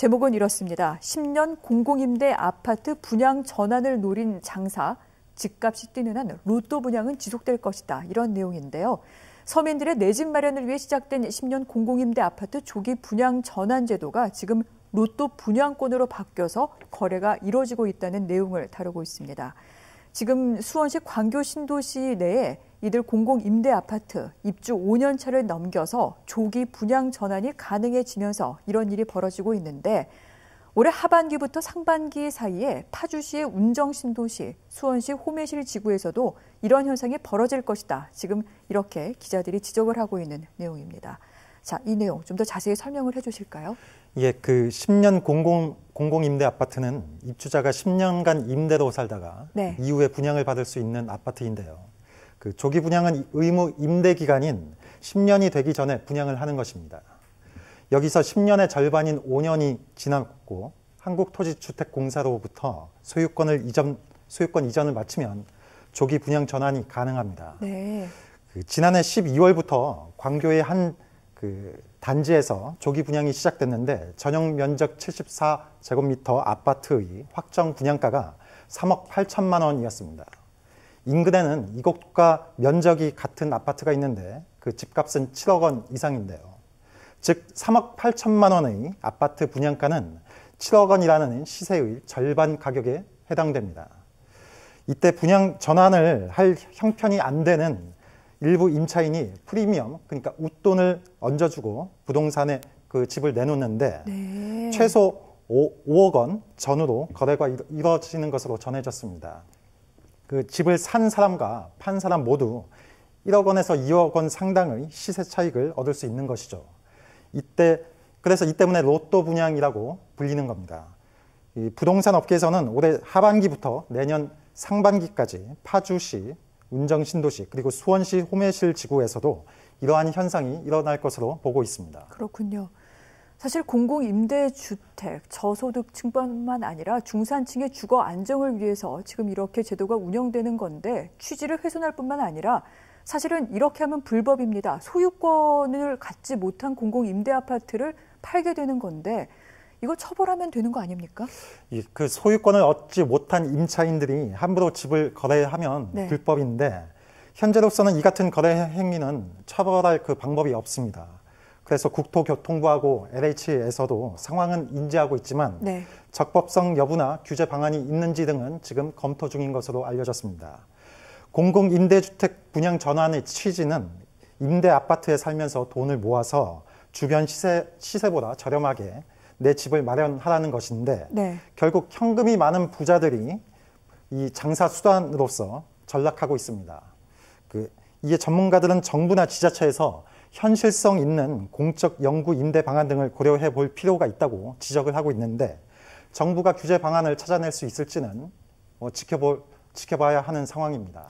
제목은 이렇습니다. 10년 공공임대 아파트 분양 전환을 노린 장사, 집값이 뛰는 한 로또 분양은 지속될 것이다. 이런 내용인데요. 서민들의 내집 마련을 위해 시작된 10년 공공임대 아파트 조기 분양 전환 제도가 지금 로또 분양권으로 바뀌어서 거래가 이뤄지고 있다는 내용을 다루고 있습니다. 지금 수원시 광교 신도시 내에 이들 공공임대 아파트 입주 5년차를 넘겨서 조기 분양 전환이 가능해지면서 이런 일이 벌어지고 있는데 올해 하반기부터 상반기 사이에 파주시의 운정신도시, 수원시 호매실 지구에서도 이런 현상이 벌어질 것이다. 지금 이렇게 기자들이 지적을 하고 있는 내용입니다. 자, 이 내용 좀 더 자세히 설명을 해 주실까요? 예, 그 10년 공공, 공공임대 아파트는 입주자가 10년간 임대로 살다가 네. 이후에 분양을 받을 수 있는 아파트인데요. 그 조기 분양은 의무 임대 기간인 10년이 되기 전에 분양을 하는 것입니다. 여기서 10년의 절반인 5년이 지났고 한국토지주택공사로부터 소유권을 이전 소유권 이전을 마치면 조기 분양 전환이 가능합니다. 네. 그 지난해 12월부터 광교의 한 그 단지에서 조기 분양이 시작됐는데 전용 면적 74제곱미터 아파트의 확정 분양가가 3억 8천만 원이었습니다. 인근에는 이곳과 면적이 같은 아파트가 있는데 그 집값은 7억 원 이상인데요. 즉 3억 8천만 원의 아파트 분양가는 7억 원이라는 시세의 절반 가격에 해당됩니다. 이때 분양 전환을 할 형편이 안 되는 일부 임차인이 프리미엄, 그러니까 웃돈을 얹어주고 부동산에 그 집을 내놓는데 네. 최소 5, 억원 전후로 거래가 이루어지는 것으로 전해졌습니다. 그 집을 산 사람과 판 사람 모두 1억 원에서 2억 원 상당의 시세 차익을 얻을 수 있는 것이죠. 이때 그래서 이 때문에 로또 분양이라고 불리는 겁니다. 부동산 업계에서는 올해 하반기부터 내년 상반기까지 파주시, 운정 신도시 그리고 수원시 호매실 지구에서도 이러한 현상이 일어날 것으로 보고 있습니다. 그렇군요. 사실 공공 임대 주택 저소득층뿐만 아니라 중산층의 주거 안정을 위해서 지금 이렇게 제도가 운영되는 건데 취지를 훼손할 뿐만 아니라 사실은 이렇게 하면 불법입니다. 소유권을 갖지 못한 공공 임대 아파트를 팔게 되는 건데 이거 처벌하면 되는 거 아닙니까? 그 소유권을 얻지 못한 임차인들이 함부로 집을 거래하면 네. 불법인데 현재로서는 이 같은 거래 행위는 처벌할 그 방법이 없습니다. 그래서 국토교통부하고 LH에서도 상황은 인지하고 있지만 네. 적법성 여부나 규제 방안이 있는지 등은 지금 검토 중인 것으로 알려졌습니다. 공공임대주택 분양 전환의 취지는 임대 아파트에 살면서 돈을 모아서 주변 시세, 시세보다 저렴하게 내 집을 마련하라는 것인데 네. 결국 현금이 많은 부자들이 이 장사 수단으로서 전락하고 있습니다. 그 이에 전문가들은 정부나 지자체에서 현실성 있는 공적 연구 임대 방안 등을 고려해 볼 필요가 있다고 지적을 하고 있는데 정부가 규제 방안을 찾아낼 수 있을지는 뭐 지켜볼, 지켜봐야 하는 상황입니다.